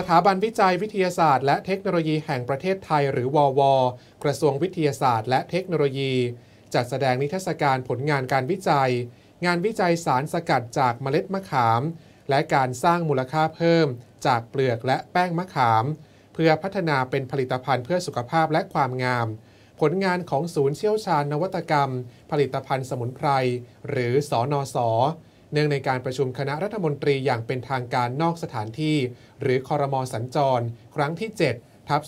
สถาบันวิจัยวิทยาศาสตร์และเทคโนโลยีแห่งประเทศไทยหรือวอวกระทรวงวิทยาศาสตร์ และเทคโนโลยี จัดแสดงนิทรรศการผลงานการวิจัย งานวิจัยสารสกัดจากเมล็ดมะขาม และการสร้างมูลค่าเพิ่มจากเปลือกและแป้งมะขาม เพื่อพัฒนาเป็นผลิตภัณฑ์เพื่อสุขภาพและความงาม ผลงานของศูนย์เชี่ยวชาญนวัตกรรม ผลิตภัณฑ์สมุนไพร หรือสอนอสอนื่องในการประชุมคณะรัฐมนตรีอย่างเป็นทางการนอกสถานที่ หรือคอรมอสัญจร ครั้งที่ 7ทับ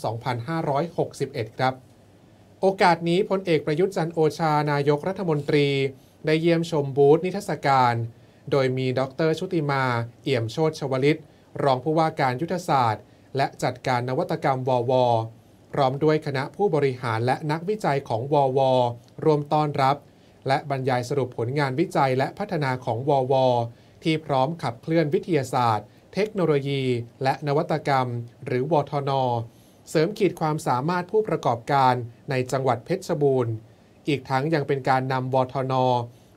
2561 ครับ โอกาสนี้พลเอกประยุทธ์จันโอชานายกรัฐมนตรี ได้เยี่ยมชมบูธนิทรรศการ โดยมีดร ชุติมาเอี่ยมโชติชวลิต รองผู้ว่าการยุทธศาสตร์ และจัดการนวัตกรรมวอวพร้อมด้วยคณะผู้บริหารและนักวิจัยของวอวรวมต้อนรับและบรรยายสรุปผลงานวิจัยและพัฒนาของวอวที่พร้อมขับเคลื่อนวิทยาศาสตร์ เทคโนโลยีและนวัตกรรมหรือวทน เสริมขีดความสามารถผู้ประกอบการในจังหวัดเพชรบูรณ์อีกทั้งยังเป็นการนำวทน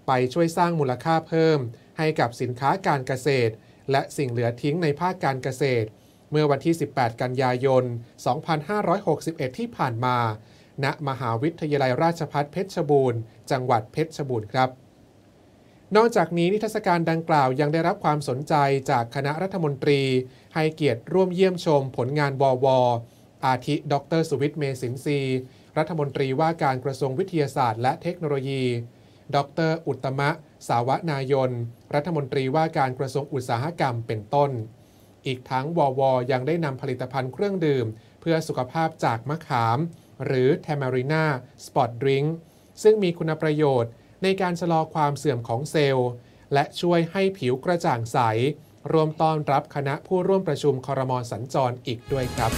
ไปช่วยสร้างมูลค่าเพิ่มให้กับสินค้าการเกษตร และสิ่งเหลือทิ้งในภาคการเกษตร เมื่อวันที่ 18 กันยายน2561 ที่ผ่านมาณมหาวิทยาลัยราชพัฒเพชรบูรณ์ จังหวัดเพชรบูรณ์ครับ นอกจากนี้นิทรรศการดังกล่าวยังได้รับความสนใจจากคณะรัฐมนตรี ให้เกียรติร่วมเยี่ยมชมผลงานวอวอาทิดรสุวิทย์เมสินทรีรัฐมนตรีว่าการกระทรวงวิทยาศาสตร์และเทคโนโลยี ดร อุตมะสาวนายนรัฐมนตรีว่าการกระทรวงอุตสาหกรรมเป็นต้น อีกทั้งวอวอยังได้นำผลิตภัณฑ์เครื่องดื่ม เพื่อสุขภาพจากมะขามหรือ Tamarina Spot Drink ซึ่งมีคุณประโยชน์ในการชะลอความเสื่อมของเซลล์และช่วยให้ผิวกระจ่างใส รวมต้อนรับคณะผู้ร่วมประชุมคอรมอสัญจรอีกด้วยครับ